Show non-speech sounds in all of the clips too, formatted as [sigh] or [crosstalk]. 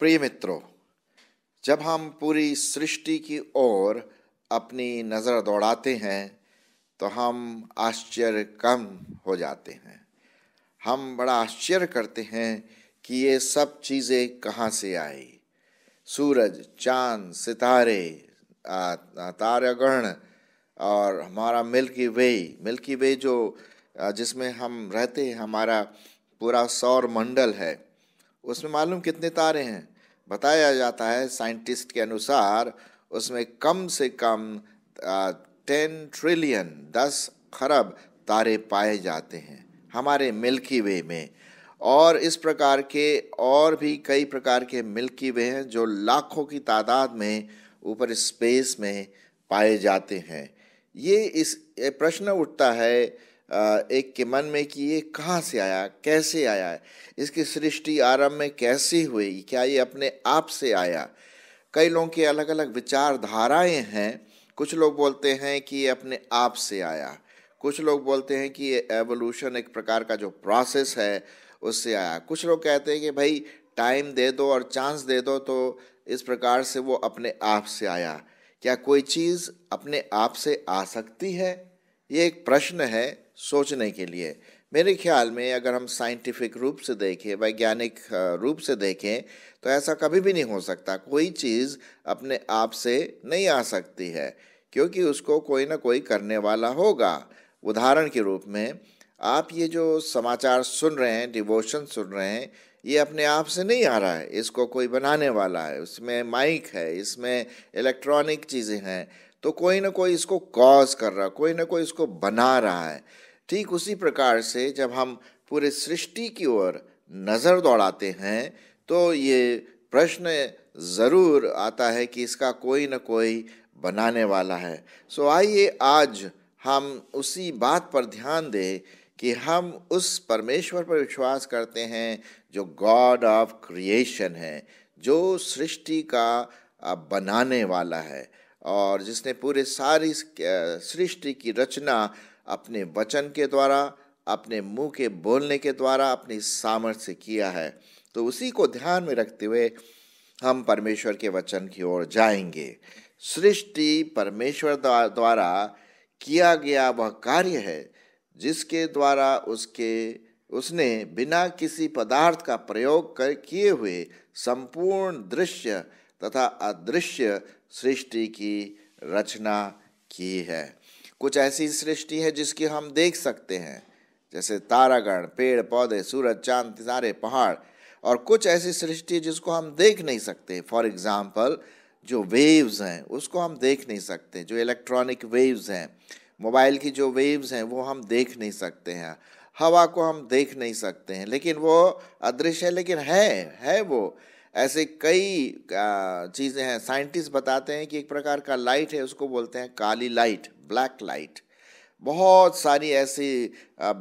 प्रिय मित्रों जब हम पूरी सृष्टि की ओर अपनी नज़र दौड़ाते हैं तो हम आश्चर्य कम हो जाते हैं हम बड़ा आश्चर्य करते हैं कि ये सब चीज़ें कहाँ से आई सूरज चांद सितारे तारागण और हमारा मिल्की वे मिल्की वे जो जिसमें हम रहते हैं हमारा पूरा सौर मंडल है उसमें मालूम कितने तारे हैं बताया जाता है साइंटिस्ट के अनुसार उसमें कम से कम टेन ट्रिलियन दस खरब तारे पाए जाते हैं हमारे मिल्की वे में और इस प्रकार के और भी कई प्रकार के मिल्की वे हैं जो लाखों की तादाद में ऊपर स्पेस में पाए जाते हैं ये इस प्रश्न उठता है एक के मन में कि ये कहाँ से आया कैसे आया है इसकी सृष्टि आरंभ में कैसे हुई क्या ये अपने आप से आया कई लोगों के अलग अलग विचारधाराएं हैं कुछ लोग बोलते हैं कि ये अपने आप से आया कुछ लोग बोलते हैं कि ये एवोल्यूशन एक प्रकार का जो प्रोसेस है उससे आया कुछ लोग कहते हैं कि भाई टाइम दे दो और चांस दे दो तो इस प्रकार से वो अपने आप से आया क्या कोई चीज़ अपने आप से आ सकती है ये एक प्रश्न है सोचने के लिए मेरे ख्याल में अगर हम साइंटिफिक रूप से देखें वैज्ञानिक रूप से देखें तो ऐसा कभी भी नहीं हो सकता कोई चीज़ अपने आप से नहीं आ सकती है क्योंकि उसको कोई ना कोई करने वाला होगा उदाहरण के रूप में आप ये जो समाचार सुन रहे हैं डिवोशन सुन रहे हैं ये अपने आप से नहीं आ रहा है इसको कोई बनाने वाला है उसमें माइक है इसमें इलेक्ट्रॉनिक चीज़ें हैं तो कोई ना कोई इसको कॉज कर रहा कोई ना कोई इसको बना रहा है ठीक उसी प्रकार से जब हम पूरे सृष्टि की ओर नज़र दौड़ाते हैं तो ये प्रश्न ज़रूर आता है कि इसका कोई ना कोई बनाने वाला है सो आइए आज हम उसी बात पर ध्यान दें कि हम उस परमेश्वर पर विश्वास करते हैं जो गॉड ऑफ क्रिएशन है जो सृष्टि का बनाने वाला है और जिसने पूरे सारी सृष्टि की रचना अपने वचन के द्वारा अपने मुंह के बोलने के द्वारा अपनी सामर्थ्य से किया है तो उसी को ध्यान में रखते हुए हम परमेश्वर के वचन की ओर जाएंगे सृष्टि परमेश्वर द्वारा किया गया वह कार्य है जिसके द्वारा उसके उसने बिना किसी पदार्थ का प्रयोग कर किए हुए संपूर्ण दृश्य तथा अदृश्य सृष्टि की रचना की है कुछ ऐसी सृष्टि है जिसकी हम देख सकते हैं जैसे तारागण पेड़ पौधे सूरज चांद तारे पहाड़ और कुछ ऐसी सृष्टि जिसको हम देख नहीं सकते फॉर एग्ज़ाम्पल जो वेव्स हैं उसको हम देख नहीं सकते जो इलेक्ट्रॉनिक वेव्स हैं मोबाइल की जो वेव्स हैं वो हम देख नहीं सकते हैं हवा को हम देख नहीं सकते हैं लेकिन वो अदृश्य है लेकिन है है वो ऐसे कई चीज़ें हैं साइंटिस्ट बताते हैं कि एक प्रकार का लाइट है उसको बोलते हैं काली लाइट ब्लैक लाइट बहुत सारी ऐसी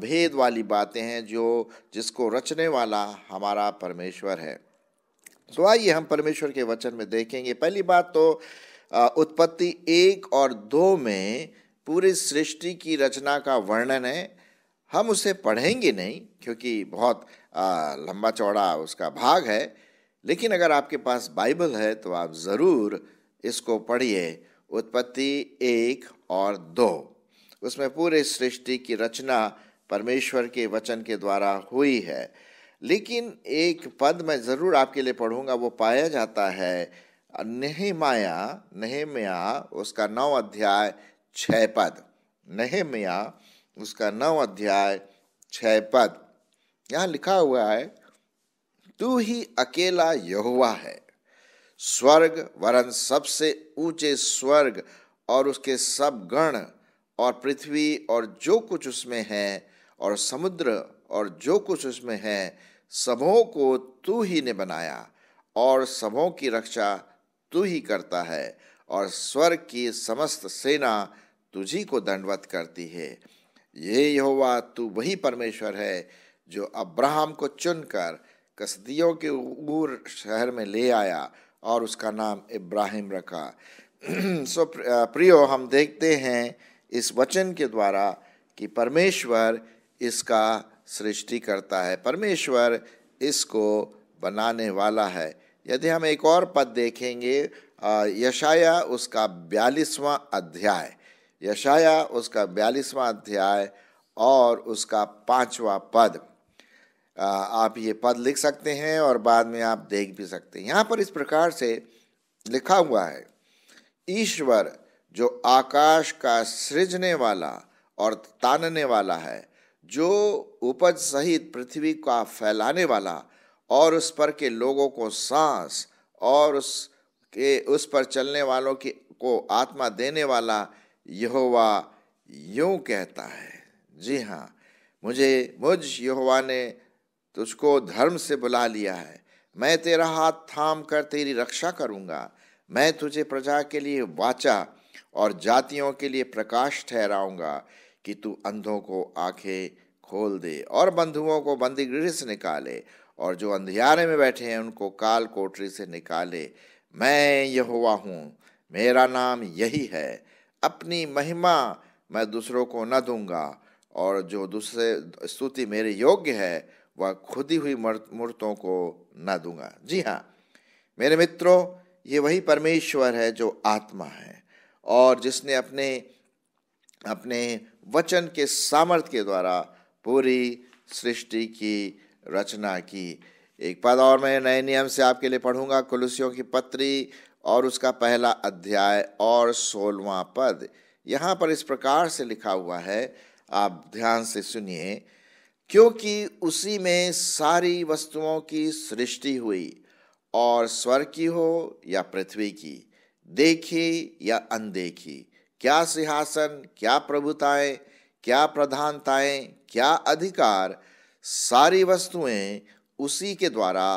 भेद वाली बातें हैं जो जिसको रचने वाला हमारा परमेश्वर है तो आइए हम परमेश्वर के वचन में देखेंगे पहली बात तो उत्पत्ति एक और दो में पूरी सृष्टि की रचना का वर्णन है हम उसे पढ़ेंगे नहीं क्योंकि बहुत लंबा चौड़ा उसका भाग है लेकिन अगर आपके पास बाइबल है तो आप ज़रूर इसको पढ़िए उत्पत्ति एक और दो उसमें पूरे सृष्टि की रचना परमेश्वर के वचन के द्वारा हुई है लेकिन एक पद मैं ज़रूर आपके लिए पढ़ूंगा वो पाया जाता है नहमाया नहमया उसका नौ अध्याय छः पद नहमया उसका नौ अध्याय छः पद यहाँ लिखा हुआ है तू ही अकेला यहुआ है स्वर्ग वरन सबसे ऊंचे स्वर्ग और उसके सब गण और पृथ्वी और जो कुछ उसमें है और समुद्र और जो कुछ उसमें है सबों को तू ही ने बनाया और सबों की रक्षा तू ही करता है और स्वर्ग की समस्त सेना तुझी को दंडवत करती है ये यहोवा तू वही परमेश्वर है जो अब्राहम को चुनकर कसदियों के ऊर शहर में ले आया और उसका नाम इब्राहिम रखा [clears throat] सो प्रियो हम देखते हैं इस वचन के द्वारा कि परमेश्वर इसका सृष्टि करता है परमेश्वर इसको बनाने वाला है यदि हम एक और पद देखेंगे यशाया उसका बयालीसवां अध्याय यशाया उसका बयालीसवां अध्याय और उसका पांचवा पद आप ये पद लिख सकते हैं और बाद में आप देख भी सकते हैं यहाँ पर इस प्रकार से लिखा हुआ है ईश्वर जो आकाश का सृजने वाला और तानने वाला है जो उपज सहित पृथ्वी का फैलाने वाला और उस पर के लोगों को सांस और उस के उस पर चलने वालों की को आत्मा देने वाला यहोवा यूं कहता है जी हाँ मुझे मुझ यहोवा ने तुझको तो धर्म से बुला लिया है मैं तेरा हाथ थाम कर तेरी रक्षा करूँगा मैं तुझे प्रजा के लिए वाचा और जातियों के लिए प्रकाश ठहराऊँगा कि तू अंधों को आंखें खोल दे और बंधुओं को बंदी गृह से निकाले और जो अंधियारे में बैठे हैं उनको काल कोठरी से निकाले मैं यहोवा हूँ मेरा नाम यही है अपनी महिमा मैं दूसरों को न दूंगा और जो दूसरे स्तुति मेरे योग्य है व खुदी हुई मूर्तों को ना दूंगा जी हाँ मेरे मित्रों ये वही परमेश्वर है जो आत्मा है और जिसने अपने अपने वचन के सामर्थ्य के द्वारा पूरी सृष्टि की रचना की एक पद और मैं नए नियम से आपके लिए पढ़ूंगा कुलुसियों की पत्री और उसका पहला अध्याय और सोलवा पद यहाँ पर इस प्रकार से लिखा हुआ है आप ध्यान से सुनिए क्योंकि उसी में सारी वस्तुओं की सृष्टि हुई और स्वर की हो या पृथ्वी की देखी या अनदेखी क्या सिंहासन क्या प्रभुताएं क्या प्रधानताएं क्या अधिकार सारी वस्तुएं उसी के द्वारा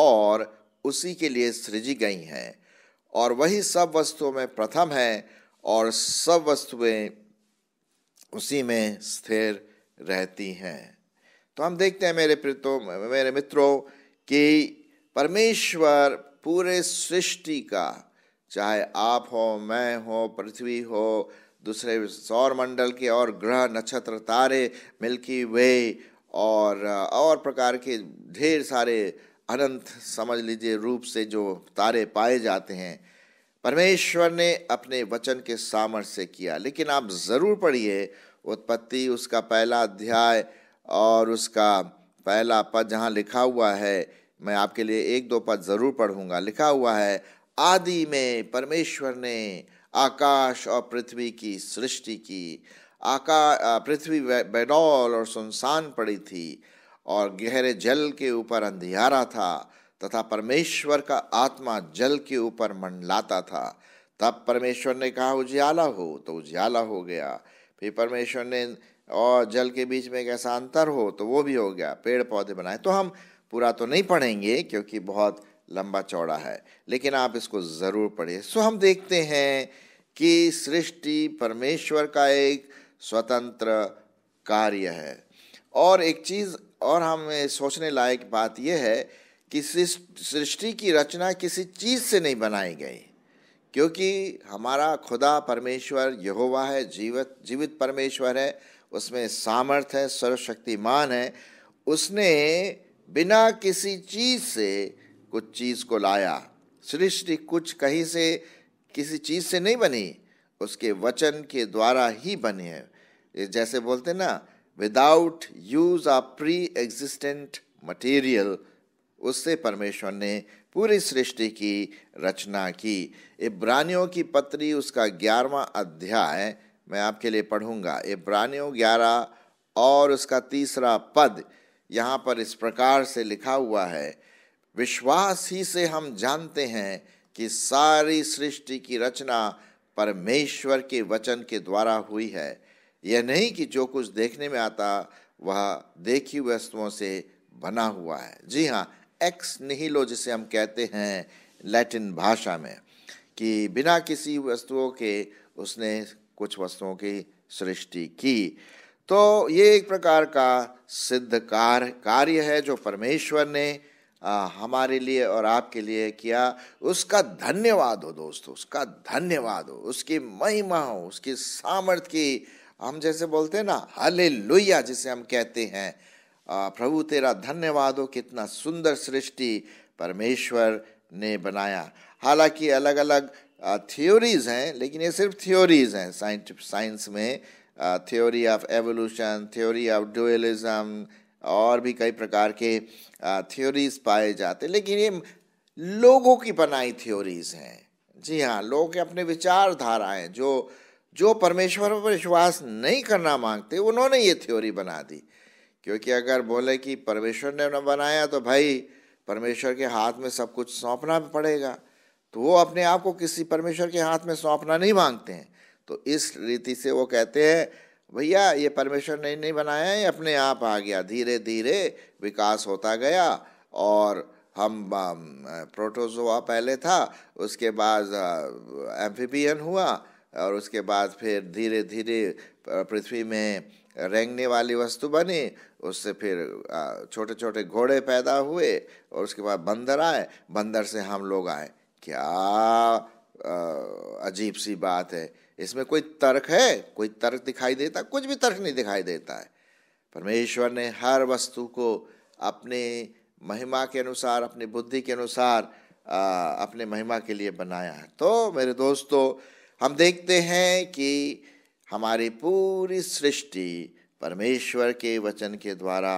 और उसी के लिए सृजी गई हैं और वही सब वस्तुओं में प्रथम है और सब वस्तुएं उसी में स्थिर रहती हैं तो हम देखते हैं मेरे प्रतो मेरे मित्रों कि परमेश्वर पूरे सृष्टि का चाहे आप हो मैं हो पृथ्वी हो दूसरे सौर मंडल के और ग्रह नक्षत्र तारे मिल्की वे और और प्रकार के ढेर सारे अनंत समझ लीजिए रूप से जो तारे पाए जाते हैं परमेश्वर ने अपने वचन के सामर्थ्य से किया लेकिन आप ज़रूर पढ़िए उत्पत्ति उसका पहला अध्याय और उसका पहला पद जहाँ लिखा हुआ है मैं आपके लिए एक दो पद ज़रूर पढ़ूंगा लिखा हुआ है आदि में परमेश्वर ने आकाश और पृथ्वी की सृष्टि की आकाश पृथ्वी बेडौल और सुनसान पड़ी थी और गहरे जल के ऊपर अंधियारा था तथा परमेश्वर का आत्मा जल के ऊपर मंडलाता था तब परमेश्वर ने कहा उजियाला हो तो उजियाला हो गया फिर परमेश्वर ने और जल के बीच में एक ऐसा अंतर हो तो वो भी हो गया पेड़ पौधे बनाए तो हम पूरा तो नहीं पढ़ेंगे क्योंकि बहुत लंबा चौड़ा है लेकिन आप इसको ज़रूर पढ़िए सो हम देखते हैं कि सृष्टि परमेश्वर का एक स्वतंत्र कार्य है और एक चीज़ और हम सोचने लायक बात यह है कि सृष्टि की रचना किसी चीज़ से नहीं बनाई गई क्योंकि हमारा खुदा परमेश्वर यहोवा है जीवित जीवित परमेश्वर है उसमें सामर्थ्य है सर्वशक्तिमान है उसने बिना किसी चीज़ से कुछ चीज़ को लाया सृष्टि कुछ कहीं से किसी चीज़ से नहीं बनी उसके वचन के द्वारा ही बने हैं जैसे बोलते ना without use a pre existent material उससे परमेश्वर ने पूरी सृष्टि की रचना की इब्रानियों की पत्री उसका ग्यारहवा अध्याय मैं आपके लिए पढ़ूंगा इब्रानियों ग्यारह और उसका तीसरा पद यहाँ पर इस प्रकार से लिखा हुआ है विश्वास ही से हम जानते हैं कि सारी सृष्टि की रचना परमेश्वर के वचन के द्वारा हुई है यह नहीं कि जो कुछ देखने में आता वह देखी वस्तुओं से बना हुआ है जी हाँ एक्स निहिलो जिसे हम कहते हैं लैटिन भाषा में कि बिना किसी वस्तुओं के उसने कुछ वस्तुओं की सृष्टि की तो ये एक प्रकार का सिद्ध कार्य कार्य है जो परमेश्वर ने आ, हमारे लिए और आपके लिए किया उसका धन्यवाद हो दोस्तों उसका धन्यवाद हो उसकी महिमा हो उसकी सामर्थ्य की हम जैसे बोलते हैं ना हले लोहिया जिसे हम कहते हैं आ, प्रभु तेरा धन्यवाद हो कितना सुंदर सृष्टि परमेश्वर ने बनाया हालांकि अलग अलग थियोरीज हैं लेकिन ये सिर्फ थियोरीज हैं साइंटिफिक साइंस में theory of evolution theory of dualism और भी कई प्रकार के थ्योरीज पाए जाते लेकिन ये लोगों की बनाई थ्योरीज हैं जी हाँ लोगों के अपने विचारधाराएं जो जो परमेश्वर पर विश्वास नहीं करना मांगते उन्होंने ये थ्योरी बना दी क्योंकि अगर बोले कि परमेश्वर ने उन्हें बनाया तो भाई परमेश्वर के हाथ में सब कुछ सौंपना पड़ेगा तो वो अपने आप को किसी परमेश्वर के हाथ में सौंपना नहीं मांगते हैं तो इस रीति से वो कहते हैं भैया ये परमेश्वर ने नहीं बनाया है अपने आप आ गया धीरे धीरे विकास होता गया और हम प्रोटोजोआ पहले था उसके बाद एम्फीबियन हुआ और उसके बाद फिर धीरे धीरे पृथ्वी में रेंगने वाली वस्तु बनी उससे फिर छोटे छोटे घोड़े पैदा हुए और उसके बाद बंदर आए बंदर से हम लोग आए क्या अजीब सी बात है इसमें कोई तर्क है कोई तर्क दिखाई देता कुछ भी तर्क नहीं दिखाई देता है परमेश्वर ने हर वस्तु को अपने महिमा के अनुसार अपनी बुद्धि के अनुसार अपने महिमा के लिए बनाया है तो मेरे दोस्तों हम देखते हैं कि हमारी पूरी सृष्टि परमेश्वर के वचन के द्वारा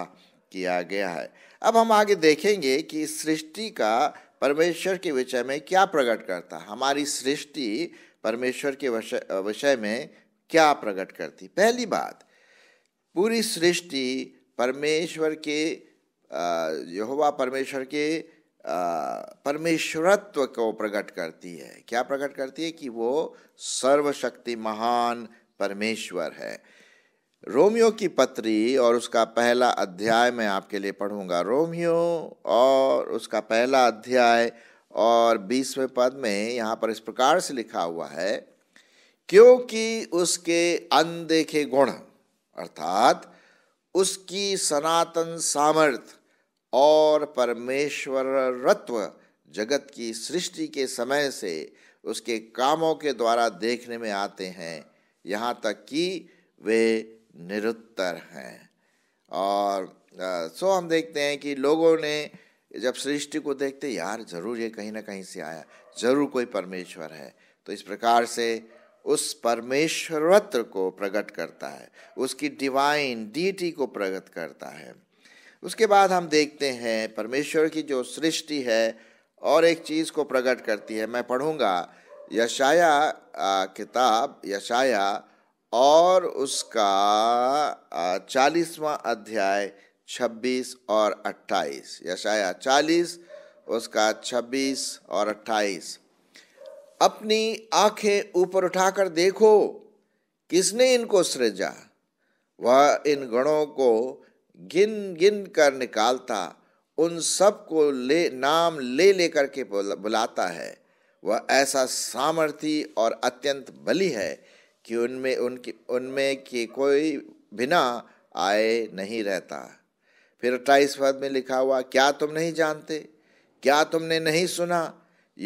किया गया है अब हम आगे देखेंगे कि सृष्टि का परमेश्वर के विषय में क्या प्रकट करता हमारी सृष्टि परमेश्वर के विषय में क्या प्रकट करती पहली बात पूरी सृष्टि परमेश्वर के यहोवा परमेश्वर के परमेश्वरत्व को प्रकट करती है क्या प्रकट करती है कि वो सर्वशक्ति महान परमेश्वर है रोमियो की पत्री और उसका पहला अध्याय मैं आपके लिए पढ़ूंगा रोमियो और उसका पहला अध्याय और बीसवें पद में यहाँ पर इस प्रकार से लिखा हुआ है क्योंकि उसके अनदेखे गुण अर्थात उसकी सनातन सामर्थ और परमेश्वरत्व जगत की सृष्टि के समय से उसके कामों के द्वारा देखने में आते हैं यहाँ तक कि वे निरुत्तर हैं और सो हम देखते हैं कि लोगों ने जब सृष्टि को देखते यार ज़रूर ये कहीं ना कहीं से आया ज़रूर कोई परमेश्वर है तो इस प्रकार से उस परमेश्वरत्व को प्रकट करता है उसकी डिवाइन डीटी को प्रकट करता है उसके बाद हम देखते हैं परमेश्वर की जो सृष्टि है और एक चीज़ को प्रकट करती है मैं पढ़ूंगा यशाया किताब यशाया और उसका चालीसवा अध्याय छब्बीस और अट्ठाईस यशाया चालीस उसका छब्बीस और अट्ठाईस अपनी आंखें ऊपर उठाकर देखो किसने इनको सृजा वह इन गणों को गिन गिन कर निकालता उन सब को ले नाम ले लेकर के बुलाता है वह ऐसा सामर्थी और अत्यंत बली है कि उनमें उनकी उनमें की कोई बिना आए नहीं रहता फिर अट्ठाईस पद में लिखा हुआ क्या तुम नहीं जानते क्या तुमने नहीं सुना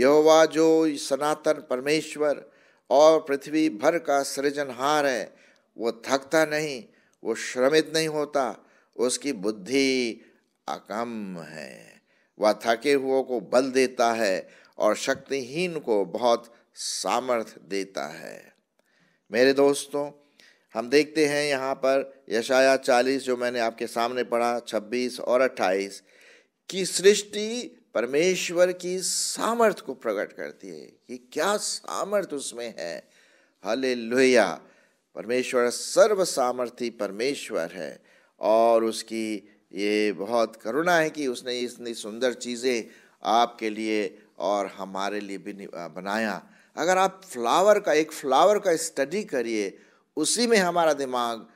यहोवा जो सनातन परमेश्वर और पृथ्वी भर का सृजनहार है वो थकता नहीं वो श्रमित नहीं होता उसकी बुद्धि अकम है वह थके हुओं को बल देता है और शक्तिहीन को बहुत सामर्थ्य देता है मेरे दोस्तों हम देखते हैं यहाँ पर यशाया चालीस जो मैंने आपके सामने पढ़ा छब्बीस और अट्ठाईस की सृष्टि परमेश्वर की सामर्थ को प्रकट करती है कि क्या सामर्थ उसमें है हले लोहिया परमेश्वर सर्व सामर्थ्य परमेश्वर है और उसकी ये बहुत करुणा है कि उसने इतनी सुंदर चीज़ें आपके लिए और हमारे लिए भी बनाया अगर आप फ्लावर का एक फ्लावर का स्टडी करिए उसी में हमारा दिमाग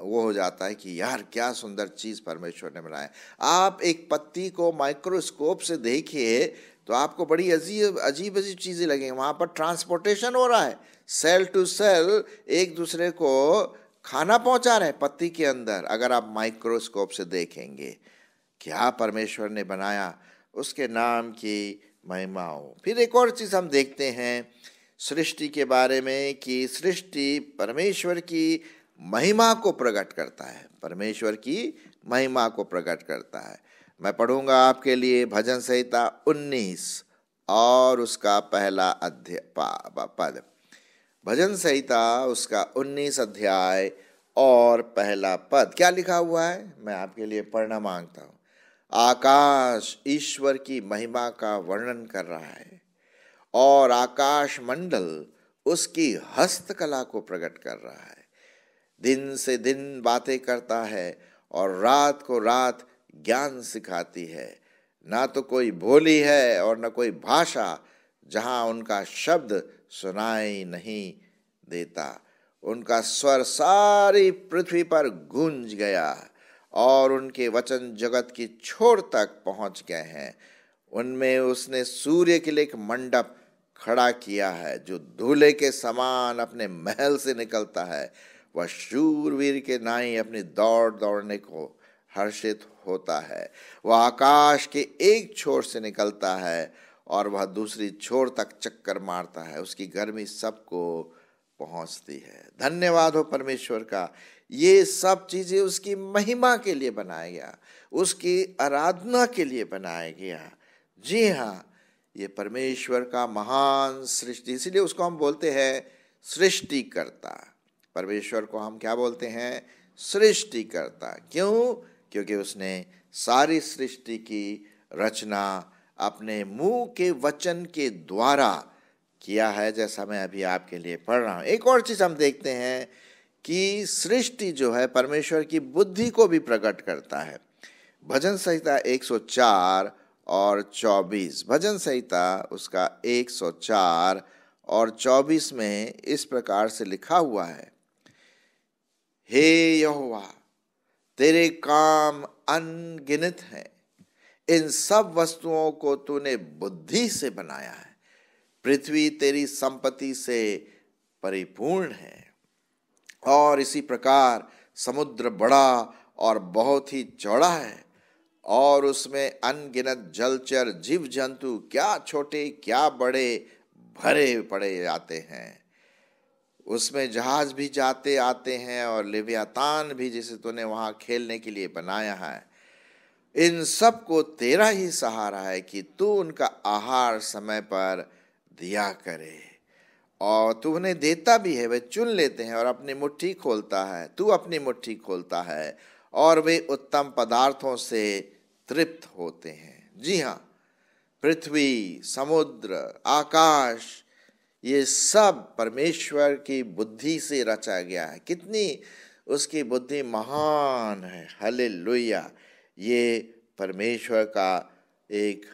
वो हो जाता है कि यार क्या सुंदर चीज़ परमेश्वर ने बनाया आप एक पत्ती को माइक्रोस्कोप से देखिए तो आपको बड़ी अजीब अजीब अजीब चीज़ें लगेंगी वहाँ पर ट्रांसपोर्टेशन हो रहा है सेल टू सेल एक दूसरे को खाना पहुँचा रहे हैं पत्ती के अंदर अगर आप माइक्रोस्कोप से देखेंगे क्या परमेश्वर ने बनाया उसके नाम की महिमाओं फिर एक और चीज़ हम देखते हैं सृष्टि के बारे में कि सृष्टि परमेश्वर की महिमा को प्रकट करता है परमेश्वर की महिमा को प्रकट करता है मैं पढ़ूंगा आपके लिए भजन संहिता 19 और उसका पहला अध्याय पद भजन संहिता उसका 19 अध्याय और पहला पद क्या लिखा हुआ है मैं आपके लिए पढ़ना मांगता हूँ आकाश ईश्वर की महिमा का वर्णन कर रहा है और आकाश मंडल उसकी हस्तकला को प्रकट कर रहा है दिन से दिन बातें करता है और रात को रात ज्ञान सिखाती है ना तो कोई बोली है और ना कोई भाषा जहाँ उनका शब्द सुनाई नहीं देता उनका स्वर सारी पृथ्वी पर गूंज गया है और उनके वचन जगत की छोर तक पहुंच गए हैं उनमें उसने सूर्य के लिए एक मंडप खड़ा किया है जो धूल्हे के समान अपने महल से निकलता है वह शूरवीर के नाई अपनी दौड़ दौड़ने को हर्षित होता है वह आकाश के एक छोर से निकलता है और वह दूसरी छोर तक चक्कर मारता है उसकी गर्मी सबको पहुंचती है धन्यवाद हो परमेश्वर का ये सब चीज़ें उसकी महिमा के लिए बनाया गया उसकी आराधना के लिए बनाया गया जी हाँ ये परमेश्वर का महान सृष्टि इसीलिए उसको हम बोलते हैं सृष्टिकर्ता परमेश्वर को हम क्या बोलते हैं सृष्टिकर्ता क्यों क्योंकि उसने सारी सृष्टि की रचना अपने मुंह के वचन के द्वारा किया है जैसा मैं अभी आपके लिए पढ़ रहा हूँ एक और चीज़ हम देखते हैं कि सृष्टि जो है परमेश्वर की बुद्धि को भी प्रकट करता है भजन संहिता 104 और 24 भजन संहिता उसका 104 और 24 में इस प्रकार से लिखा हुआ है हे यहोवा तेरे काम अनगिनत हैं इन सब वस्तुओं को तूने बुद्धि से बनाया है पृथ्वी तेरी संपत्ति से परिपूर्ण है और इसी प्रकार समुद्र बड़ा और बहुत ही चौड़ा है और उसमें अनगिनत जलचर जीव जंतु क्या छोटे क्या बड़े भरे पड़े जाते हैं उसमें जहाज भी जाते आते हैं और लिव्यातान भी जिसे तूने वहाँ खेलने के लिए बनाया है इन सब को तेरा ही सहारा है कि तू उनका आहार समय पर दिया करे और तू उन्हें देता भी है वे चुन लेते हैं और अपनी मुट्ठी खोलता है तू अपनी मुट्ठी खोलता है और वे उत्तम पदार्थों से तृप्त होते हैं जी हाँ पृथ्वी समुद्र आकाश ये सब परमेश्वर की बुद्धि से रचा गया है कितनी उसकी बुद्धि महान है हले ये परमेश्वर का एक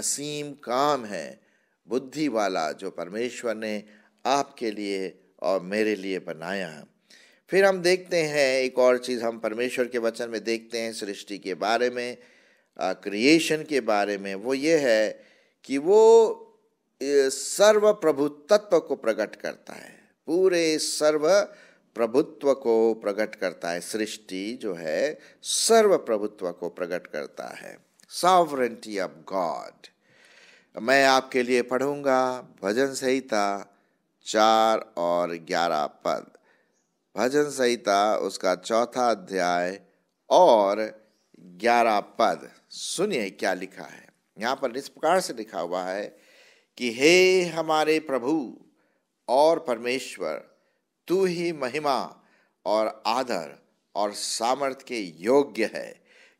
असीम काम है बुद्धि वाला जो परमेश्वर ने आपके लिए और मेरे लिए बनाया फिर हम देखते हैं एक और चीज़ हम परमेश्वर के वचन में देखते हैं सृष्टि के बारे में क्रिएशन के बारे में वो ये है कि वो सर्व प्रभुत्व को प्रकट करता है पूरे सर्व प्रभुत्व को प्रकट करता है सृष्टि जो है सर्व प्रभुत्व को प्रकट करता है सॉवरेंटी ऑफ गॉड मैं आपके लिए पढ़ूंगा भजन संहिता चार और ग्यारह पद भजन संहिता उसका चौथा अध्याय और ग्यारह पद सुनिए क्या लिखा है यहाँ पर इस प्रकार से लिखा हुआ है कि हे हमारे प्रभु और परमेश्वर तू ही महिमा और आदर और सामर्थ्य के योग्य है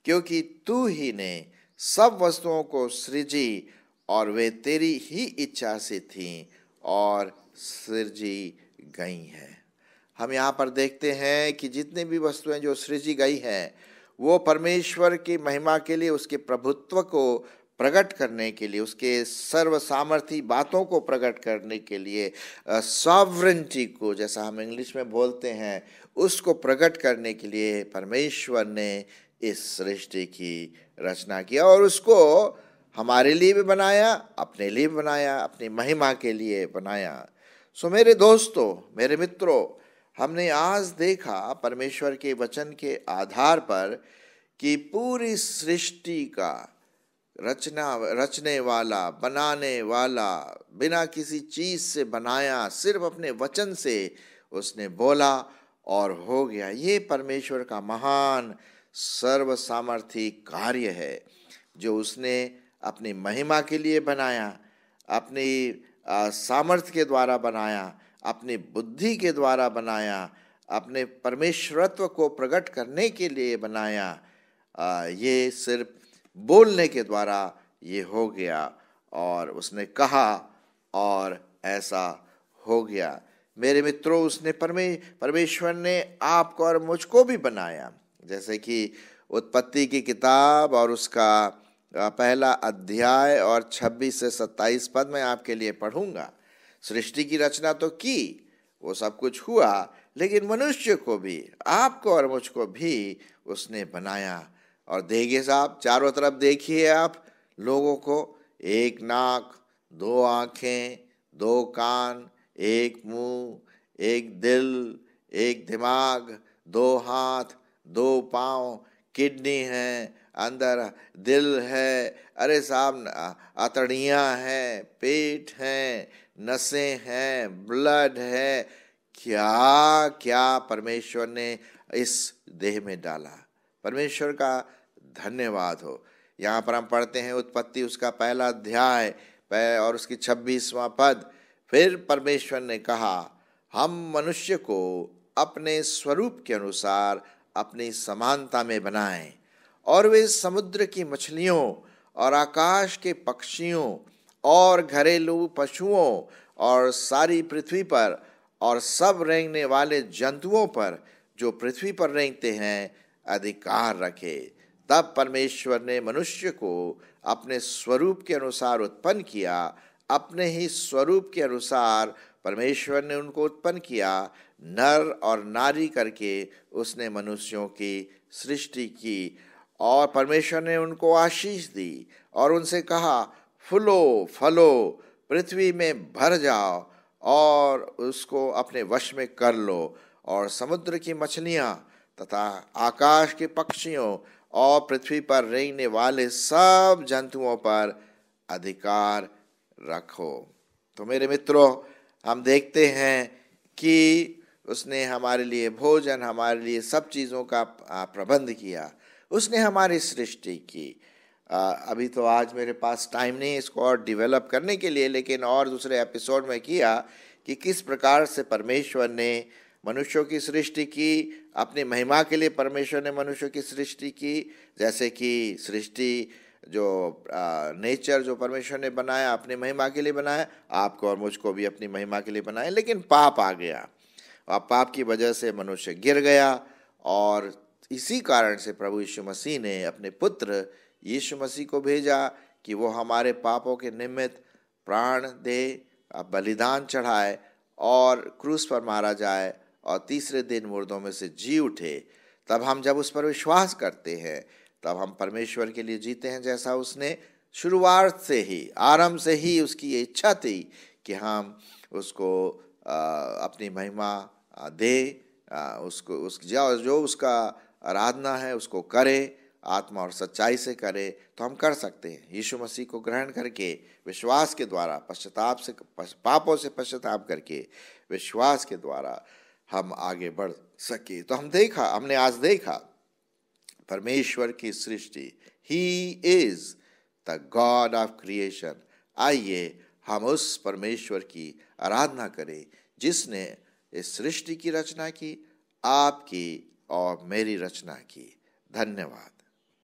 क्योंकि तू ही ने सब वस्तुओं को सृजी और वे तेरी ही इच्छा से थीं और सृजी गई हैं हम यहाँ पर देखते हैं कि जितनी भी वस्तुएं जो सृजी गई हैं वो परमेश्वर की महिमा के लिए उसके प्रभुत्व को प्रकट करने के लिए उसके सर्व सामर्थी बातों को प्रकट करने के लिए सॉवरेंटी को जैसा हम इंग्लिश में बोलते हैं उसको प्रकट करने के लिए परमेश्वर ने इस सृष्टि की रचना की और उसको हमारे लिए भी बनाया अपने लिए भी बनाया अपनी महिमा के लिए बनाया सो मेरे दोस्तों मेरे मित्रों हमने आज देखा परमेश्वर के वचन के आधार पर कि पूरी सृष्टि का रचना रचने वाला बनाने वाला बिना किसी चीज़ से बनाया सिर्फ अपने वचन से उसने बोला और हो गया ये परमेश्वर का महान सर्व सामर्थी कार्य है जो उसने अपनी महिमा के लिए बनाया अपनी सामर्थ्य के द्वारा बनाया अपने बुद्धि के द्वारा बनाया अपने परमेश्वरत्व को प्रकट करने के लिए बनाया ये सिर्फ बोलने के द्वारा ये हो गया और उसने कहा और ऐसा हो गया मेरे मित्रों उसने परमे परमेश्वर ने आपको और मुझको भी बनाया जैसे कि उत्पत्ति की किताब और उसका पहला अध्याय और 26 से 27 पद मैं आपके लिए पढ़ूंगा सृष्टि की रचना तो की वो सब कुछ हुआ लेकिन मनुष्य को भी आपको और मुझको भी उसने बनाया और देखिए साहब चारों तरफ देखिए आप लोगों को एक नाक दो आँखें दो कान एक मुंह एक दिल एक दिमाग दो हाथ दो पाँव किडनी हैं अंदर दिल है अरे साहब अतड़ियाँ हैं पेट हैं नसें हैं ब्लड है क्या क्या परमेश्वर ने इस देह में डाला परमेश्वर का धन्यवाद हो यहाँ पर हम पढ़ते हैं उत्पत्ति उसका पहला अध्याय और उसकी छब्बीसवां पद फिर परमेश्वर ने कहा हम मनुष्य को अपने स्वरूप के अनुसार अपनी समानता में बनाएं और वे समुद्र की मछलियों और आकाश के पक्षियों और घरेलू पशुओं और सारी पृथ्वी पर और सब रेंगने वाले जंतुओं पर जो पृथ्वी पर रेंगते हैं अधिकार रखे तब परमेश्वर ने मनुष्य को अपने स्वरूप के अनुसार उत्पन्न किया अपने ही स्वरूप के अनुसार परमेश्वर ने उनको उत्पन्न किया नर और नारी करके उसने मनुष्यों की सृष्टि की और परमेश्वर ने उनको आशीष दी और उनसे कहा फुलो फलो पृथ्वी में भर जाओ और उसको अपने वश में कर लो और समुद्र की मछलियाँ तथा आकाश के पक्षियों और पृथ्वी पर रेंगने वाले सब जंतुओं पर अधिकार रखो तो मेरे मित्रों हम देखते हैं कि उसने हमारे लिए भोजन हमारे लिए सब चीज़ों का प्रबंध किया उसने हमारी सृष्टि की आ, अभी तो आज मेरे पास टाइम नहीं इसको और डेवलप करने के लिए लेकिन और दूसरे एपिसोड में किया कि किस प्रकार से परमेश्वर ने मनुष्यों की सृष्टि की अपनी महिमा के लिए परमेश्वर ने मनुष्यों की सृष्टि की जैसे कि सृष्टि जो आ, नेचर जो परमेश्वर ने बनाया अपनी महिमा के लिए बनाया आपको और मुझको भी अपनी महिमा के लिए बनाया लेकिन पाप आ गया और पाप की वजह से मनुष्य गिर गया और इसी कारण से प्रभु यीशु मसीह ने अपने पुत्र यीशु मसीह को भेजा कि वो हमारे पापों के निमित्त प्राण दे बलिदान चढ़ाए और क्रूस पर मारा जाए और तीसरे दिन मुर्दों में से जी उठे तब हम जब उस पर विश्वास करते हैं तब हम परमेश्वर के लिए जीते हैं जैसा उसने शुरुआत से ही आरंभ से ही उसकी ये इच्छा थी कि हम उसको आ, अपनी महिमा दे उसको उस जो उसका आराधना है उसको करें आत्मा और सच्चाई से करें तो हम कर सकते हैं यीशु मसीह को ग्रहण करके विश्वास के द्वारा पश्चाताप से पापों से पश्चाताप करके विश्वास के द्वारा हम आगे बढ़ सके तो हम देखा हमने आज देखा परमेश्वर की सृष्टि ही is the God of creation आइए हम उस परमेश्वर की आराधना करें जिसने इस सृष्टि की रचना की आपकी और मेरी रचना की धन्यवाद